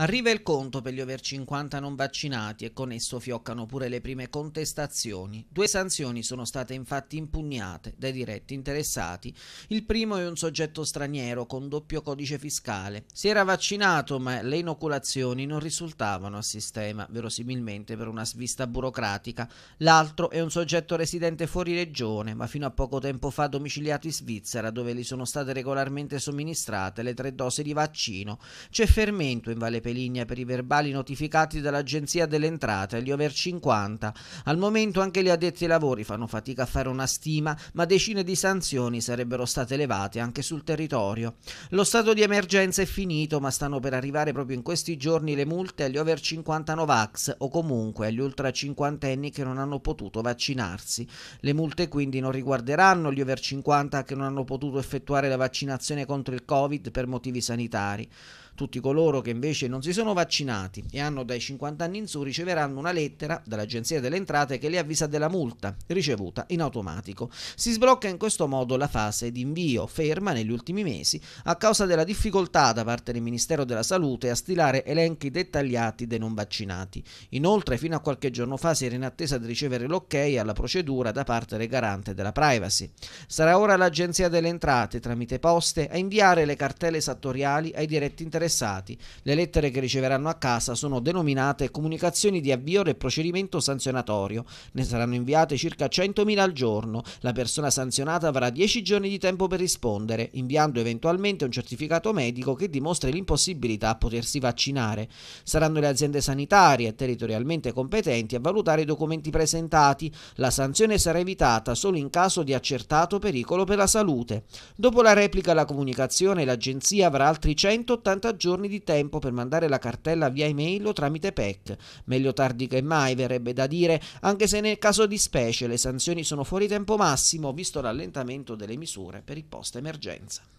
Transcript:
Arriva il conto per gli over 50 non vaccinati e con esso fioccano pure le prime contestazioni. Due sanzioni sono state infatti impugnate dai diretti interessati. Il primo è un soggetto straniero con doppio codice fiscale. Si era vaccinato ma le inoculazioni non risultavano a sistema, verosimilmente per una svista burocratica. L'altro è un soggetto residente fuori regione ma fino a poco tempo fa domiciliato in Svizzera dove gli sono state regolarmente somministrate le tre dosi di vaccino. C'è fermento in Valle Peligna per i verbali notificati dall'Agenzia delle Entrate gli over 50. Al momento anche gli addetti ai lavori fanno fatica a fare una stima, ma decine di sanzioni sarebbero state elevate anche sul territorio. Lo stato di emergenza è finito, ma stanno per arrivare proprio in questi giorni le multe agli over 50 Novax o comunque agli ultra cinquantenni che non hanno potuto vaccinarsi. Le multe quindi non riguarderanno gli over 50 che non hanno potuto effettuare la vaccinazione contro il Covid per motivi sanitari. Tutti coloro che invece non si sono vaccinati e hanno dai 50 anni in su riceveranno una lettera dall'Agenzia delle Entrate che li avvisa della multa, ricevuta in automatico. Si sblocca in questo modo la fase di invio, ferma negli ultimi mesi, a causa della difficoltà da parte del Ministero della Salute a stilare elenchi dettagliati dei non vaccinati. Inoltre, fino a qualche giorno fa si era in attesa di ricevere l'ok alla procedura da parte del garante della privacy. Sarà ora l'Agenzia delle Entrate, tramite poste, a inviare le cartelle esattoriali ai diretti interessati interessati. Le lettere che riceveranno a casa sono denominate comunicazioni di avvio del procedimento sanzionatorio. Ne saranno inviate circa 100.000 al giorno. La persona sanzionata avrà 10 giorni di tempo per rispondere, inviando eventualmente un certificato medico che dimostri l'impossibilità a potersi vaccinare. Saranno le aziende sanitarie territorialmente competenti a valutare i documenti presentati. La sanzione sarà evitata solo in caso di accertato pericolo per la salute. Dopo la replica alla comunicazione, l'agenzia avrà altri 180 giorni di tempo per mandare la cartella via email o tramite PEC. Meglio tardi che mai, verrebbe da dire, anche se nel caso di specie le sanzioni sono fuori tempo massimo, visto l'allentamento delle misure per il post-emergenza.